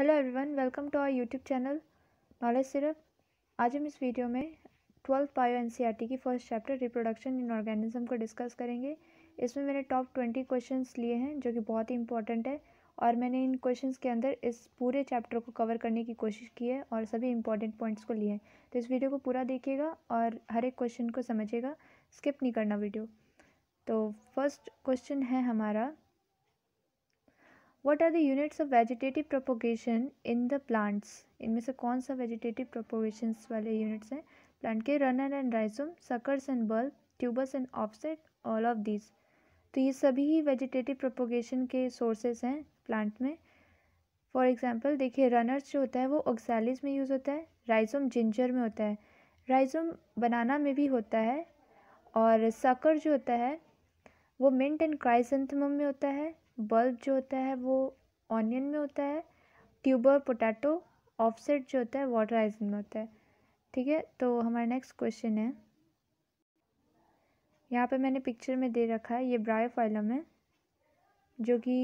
hello everyone welcome to our YouTube channel knowledge सिर्फ आज हम इस वीडियो में ट्वेल्थ बायो एन की first chapter reproduction in organism को डिस्कस करेंगे इसमें मैंने टॉप ट्वेंटी क्वेश्चंस लिए हैं जो कि बहुत ही इंपॉर्टेंट है और मैंने इन क्वेश्चंस के अंदर इस पूरे चैप्टर को कवर करने की कोशिश की है और सभी इंपॉर्टेंट पॉइंट्स को लिए हैं तो इस वीडियो को पूरा देखिएगा और हर एक क्वेश्चन को समझिएगा स्किप नहीं करना वीडियो तो फर्स्ट क्वेश्चन है हमारा what are the units of vegetative propagation in the plants इनमें से कौन सा वेजिटेटिव प्रोपोगेशन वाले यूनिट्स हैं प्लांट के runner and rhizome suckers and bulb tubers and offset all of these तो ये सभी ही वेजिटेटिव प्रोपोगेशन के सोर्सेज हैं प्लांट में फॉर एग्जाम्पल देखिए रनर्स जो होता है वो ऑक्सालिस में यूज़ होता है राइजोम जिंजर में होता है राइजोम बनाना में भी होता है और सकर जो होता है वो मिंट एंड क्राइसेंथम में होता है बल्ब जो होता है वो ऑनियन में होता है ट्यूबर पोटैटो ऑफसेट जो होता है वाटर आइजन में होता है ठीक है तो हमारा नेक्स्ट क्वेश्चन है यहाँ पे मैंने पिक्चर में दे रखा है ये ब्रायोफाइलम है जो कि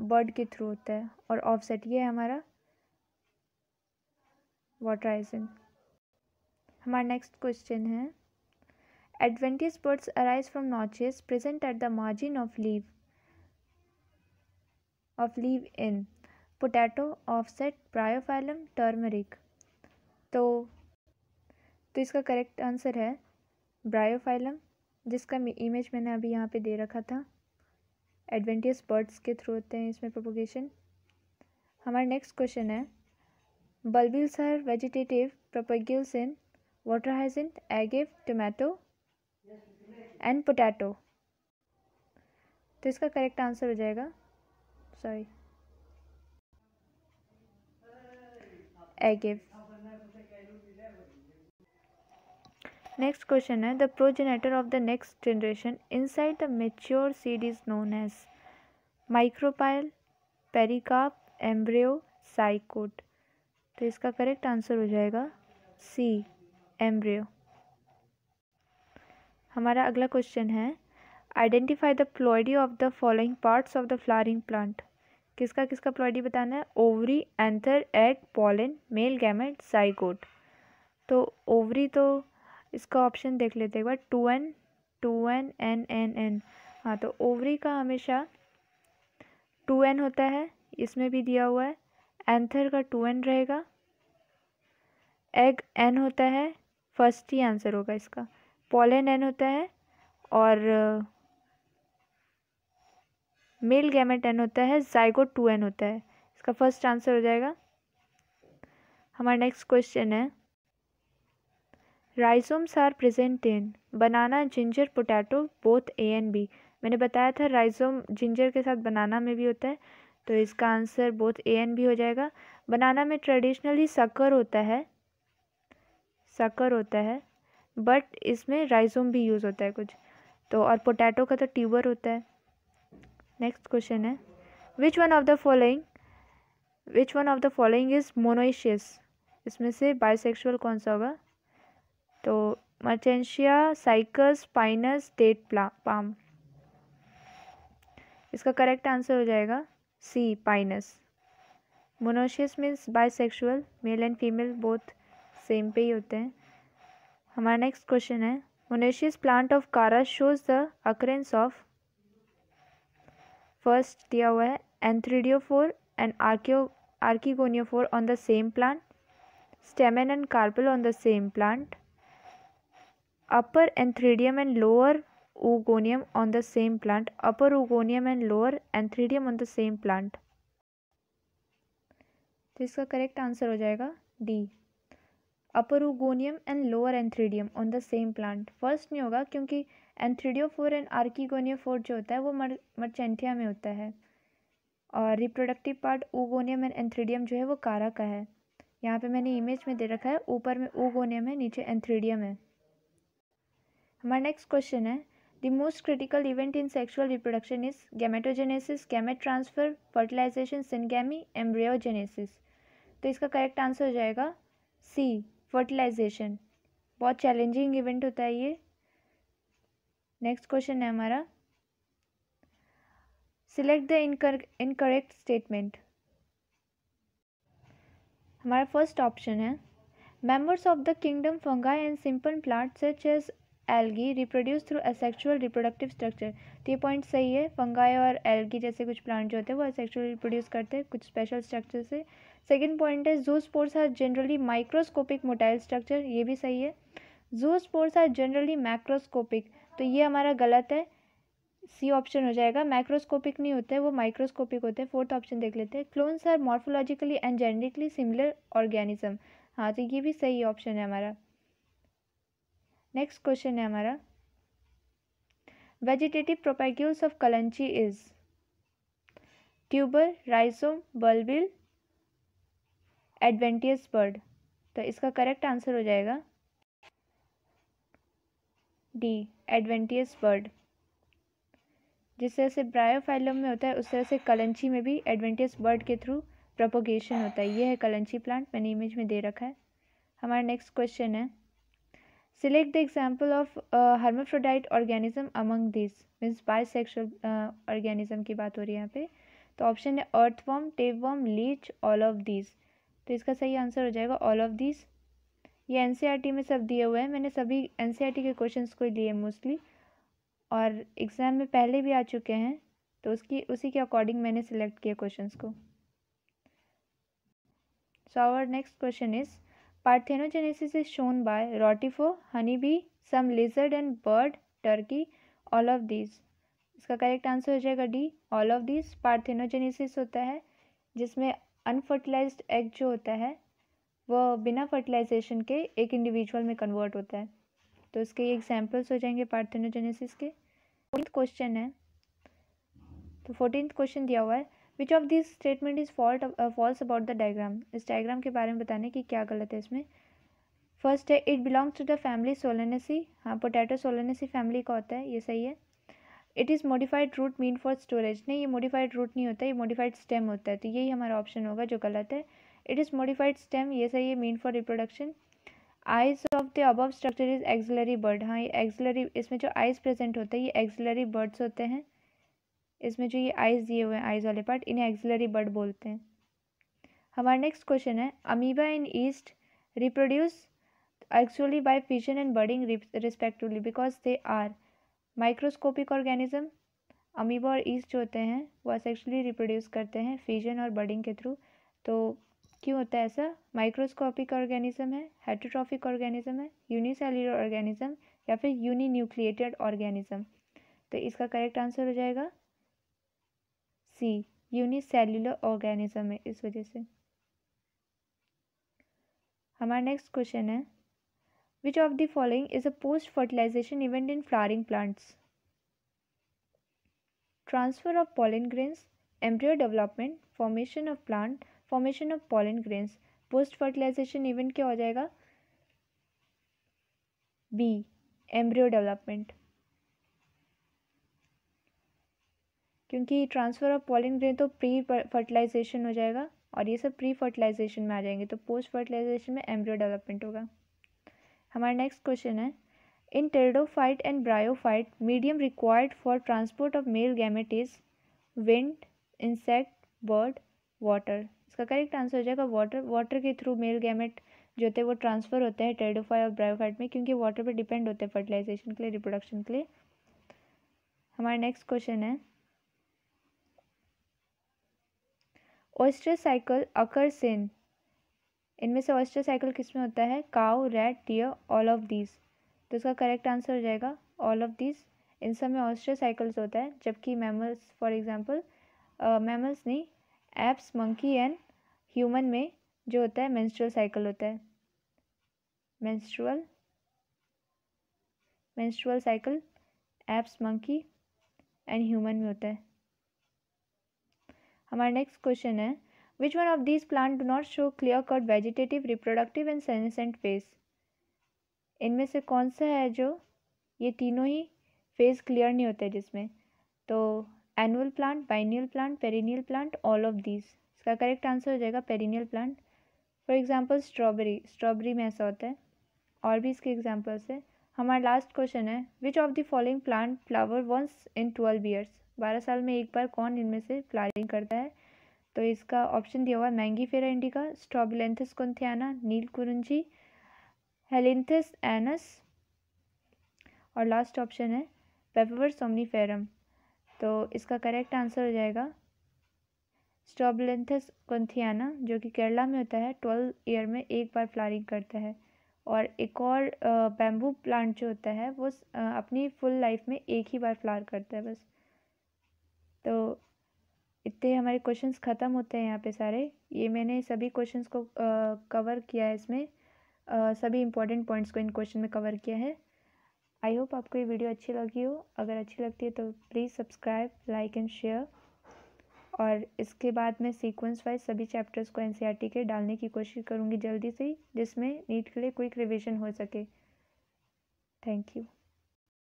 बर्ड के थ्रू होता है और ऑफसेट ये है हमारा वाटर आइजन हमारा नेक्स्ट क्वेश्चन है adventitious buds arise from notches present at the margin of leaf of leaf in potato offset bryophyllum turmeric तो तो इसका करेक्ट आंसर है ब्रायोफाइलम जिसका इमेज मैंने अभी यहाँ पे दे रखा था एडवेंटियस बर्ड्स के थ्रू होते हैं इसमें प्रोपोगेशन हमारा नेक्स्ट क्वेश्चन है bulbils are vegetative propagules in water hyacinth agave tomato and potato तो इसका करेक्ट आंसर हो जाएगा sorry एगिव नेक्स्ट क्वेश्चन है the progenitor of the next generation inside the mature seed is known as micropyle pericarp, embryo, zygote तो इसका correct answer हो जाएगा सी embryo हमारा अगला क्वेश्चन है identify the ploidy of the following parts of the flowering plant किसका किसका ploidy बताना है ovary anther egg pollen male gamete zygote तो ओवरी तो इसका ऑप्शन देख लेते हैं बार two N two N N N N हाँ तो ओवरी का हमेशा टू एन होता है इसमें भी दिया हुआ है एंथर का टू एन रहेगा एग एन होता है फर्स्ट ही आंसर होगा इसका पॉलिन एन होता है और मेल गैमेट एन होता है जाइगोट टू एन होता है इसका फर्स्ट आंसर हो जाएगा हमारा नेक्स्ट क्वेश्चन है rhizomes are present in banana ginger potato both A and B मैंने बताया था राइजोम जिंजर के साथ बनाना में भी होता है तो इसका answer both A and B हो जाएगा बनाना में ट्रेडिशनली सकर होता है सकर होता है बट इसमें राइजोम भी यूज़ होता है कुछ तो और पोटैटो का तो ट्यूबर होता है नेक्स्ट क्वेश्चन है which one of the following which one of the following is monoecious इसमें से बाइसेक्सुअल कौन सा होगा तो मर्चेंशिया साइकस पाइनस डेट प्ला पाम इसका करेक्ट आंसर हो जाएगा C Pinus monoecious means bisexual male and female both same पे ही होते हैं हमारा नेक्स्ट क्वेश्चन है monoecious plant of Chara shows the occurrence of first दिया हुआ है फोर and archegoniophore on the same plant stamen and carpel on the same plant upper antheridium and lower oogonium on the same plant upper oogonium and lower antheridium on the same plant तो इसका correct answer हो जाएगा D upper oogonium and lower antheridium on the same plant first नहीं होगा क्योंकि antheridiophore and archegoniophore जो होता है वो मर मर्चेंटिया में होता है और reproductive part oogonium and antheridium जो है वो कारा का है यहाँ पे मैंने इमेज में दे रखा है ऊपर में ओगोनियम है नीचे एंथ्रीडियम है हमारा नेक्स्ट क्वेश्चन है the most critical event in sexual reproduction is gametogenesis gamete transfer fertilization syngamy embryogenesis तो इसका करेक्ट आंसर हो जाएगा सी फर्टिलाइजेशन बहुत चैलेंजिंग इवेंट होता है ये नेक्स्ट क्वेश्चन है हमारा सिलेक्ट द इनकर इनकरेक्ट स्टेटमेंट हमारा फर्स्ट ऑप्शन है members of the kingdom fungi and simple plant such as algae reproduce through asexual reproductive structure तो ये पॉइंट सही है फंगाई और एल्गी जैसे कुछ प्लांट जो होते हैं वो असेक्चुअल रिप्रोड्यूस करते हैं कुछ स्पेशल स्ट्रक्चर से सेकेंड पॉइंट है zoospores are generally microscopic motile structure ये भी सही है zoospores are generally macroscopic तो ये हमारा गलत है सी ऑप्शन हो जाएगा माइक्रोस्कोपिक नहीं होते वो माइक्रोस्कोपिक होते हैं फोर्थ ऑप्शन देख लेते हैं clones are morphologically and genetically similar organism हाँ तो ये भी सही ऑप्शन है हमारा नेक्स्ट क्वेश्चन है हमारा vegetative propagules of Kalanchoe is tuber rhizome bulbil adventitious bud तो इसका करेक्ट आंसर हो जाएगा डी एडवेंटियस बर्ड जिस तरह से ब्रायोफाइलम में होता है उस तरह से कलंची में भी एडवेंटियस बर्ड के थ्रू प्रपोगेशन होता है ये है कलंची प्लांट मैंने इमेज में दे रखा है हमारा नेक्स्ट क्वेश्चन है select the example of hermaphrodite organism among this means bisexual organism की बात हो रही है यहाँ पे तो ऑप्शन है earthworm tapeworm leech all of this तो इसका सही आंसर हो जाएगा ऑल ऑफ दिस ये एन e में सब दिए हुए हैं मैंने सभी एन e के क्वेश्चन को लिए मोस्टली और एग्ज़ाम में पहले भी आ चुके हैं तो उसकी उसी के अकॉर्डिंग मैंने सिलेक्ट किया क्वेश्चंस को so our next question is parthenogenesis is shown by rotifer honey bee some lizard and bird turkey all of these इसका करेक्ट आंसर हो जाएगा D all of this parthenogenesis होता है जिसमें अनफर्टिलाइज्ड एग जो होता है वह बिना फर्टिलाइजेशन के एक इंडिविजुअल में कन्वर्ट होता है तो इसके एग्जाम्पल्स हो जाएंगे पार्थेनोजेनेसिस के फोर्टीन क्वेश्चन है तो फोर्टीन क्वेश्चन दिया हुआ है which of this statement is fault false about the diagram इस डायग्राम के बारे में बताने की क्या गलत है इसमें फर्स्ट है it belongs to the family Solanaceae हाँ पोटैटो सोलेनेसी फैमिली का होता है ये सही है it is modified root meant for storage नहीं ये मॉडिफाइड रूट नहीं होता ये मॉडिफाइड स्टेम होता है तो यही हमारा ऑप्शन होगा जो गलत है इज़ मॉडिफाइड स्टेम ये सही है meant for reproduction eyes of the above structure is axillary bud हाँ ये एक्सिलरी इसमें जो आइज प्रेजेंट होते हैं ये एक्सिलरी बर्ड्स होते हैं इसमें जो ये आइज दिए हुए हैं आइज वाले पार्ट इन्हें एक्सिलरी बर्ड बोलते हैं हमारा नेक्स्ट क्वेश्चन है amoeba in yeast reproduce actually by fission and budding respectively because they are microscopic organism amoeba और ईस्ट जो होते हैं वो एक्चुअली रिप्रोड्यूस करते हैं फिजन और बर्डिंग के थ्रू तो क्यों होता है ऐसा माइक्रोस्कोपिक ऑर्गेनिज्म है हेट्रोट्रॉफिक ऑर्गेनिज्म है यूनिसेल्यूलर ऑर्गेनिज्म या फिर यूनि न्यूक्लिएटेड ऑर्गेनिज्म तो इसका करेक्ट आंसर हो जाएगा सी यूनिसेल्यूलर ऑर्गेनिज्म है इस वजह से हमारा नेक्स्ट क्वेश्चन है which of the following is a post fertilization event in flowering plants transfer of pollen grains embryo development formation of plant formation of pollen grains post fertilization event क्या हो जाएगा B embryo development क्योंकि transfer of pollen grain तो pre fertilization हो जाएगा और ये सब प्री फर्टिलाइजेशन में आ जाएंगे तो पोस्ट फर्टिलाइजेशन में एम्ब्रियो डेवलपमेंट होगा हमारा नेक्स्ट क्वेश्चन है in pteridophyte and bryophyte medium required for transport of male gamete is wind insect bird water इसका करेक्ट आंसर हो जाएगा वाटर वाटर के थ्रू मेल गैमेट जो होते हैं वो ट्रांसफ़र होते हैं टेडोफाइट और ब्रायोफाइट में क्योंकि वाटर पर डिपेंड होते हैं फर्टिलाइजेशन के लिए रिप्रोडक्शन के लिए हमारा नेक्स्ट क्वेश्चन है ऑस्टर साइकिल अकर्स इन इनमें से ऑस्टर साइकिल किस में होता है cow rat tiger all of these तो इसका करेक्ट आंसर हो जाएगा ऑल ऑफ दीज इन सब में ऑस्टर साइकिल्स होता है जबकि मैमल्स फॉर एग्जांपल मैमल्स नहीं एप्स मंकी एंड ह्यूमन में जो होता है मेंस्ट्रुअल साइकिल होता है menstrual menstrual cycle apes monkey and human में होता है हमारा नेक्स्ट क्वेश्चन है which one of this plant do not show clear cut vegetative reproductive and senescent phase इनमें से कौन सा है जो ये तीनों ही फेस क्लियर नहीं होते जिसमें तो annual plant biennial plant perennial plant all of this इसका करेक्ट आंसर हो जाएगा perennial plant for example strawberry strawberry में ऐसा होता है और भी इसके एग्जाम्पल्स है हमारा लास्ट क्वेश्चन है which of the following plant flower once in twelve years बारह साल में एक बार कौन इनमें से फ्लावरिंग करता है तो इसका ऑप्शन दिया हुआ Mangifera indica Strobilanthes kunthiana Neel Kurinji Helianthus annuus और लास्ट ऑप्शन है पेपर सोमनी फेरम तो इसका करेक्ट आंसर हो जाएगा स्टॉबलेंथस कंथियाना जो कि केरला में होता है ट्वेल्व ईयर में एक बार फ्लारिंग करता है और एक और बैम्बू प्लांट जो होता है वो अपनी फुल लाइफ में एक ही बार फ्लार करता है बस तो इतने हमारे क्वेश्चंस ख़त्म होते हैं यहाँ पे सारे ये मैंने सभी क्वेश्चंस को कवर किया है इसमें सभी इम्पोर्टेंट पॉइंट्स को इन क्वेश्चन में कवर किया है आई होप आपको ये वीडियो अच्छी लगी हो अगर अच्छी लगती है तो please subscribe like and share और इसके बाद मैं सीक्वेंस वाइज सभी चैप्टर्स को एन e के डालने की कोशिश करूँगी जल्दी से जिसमें नीट के लिए क्विक रिविज़न हो सके थैंक यू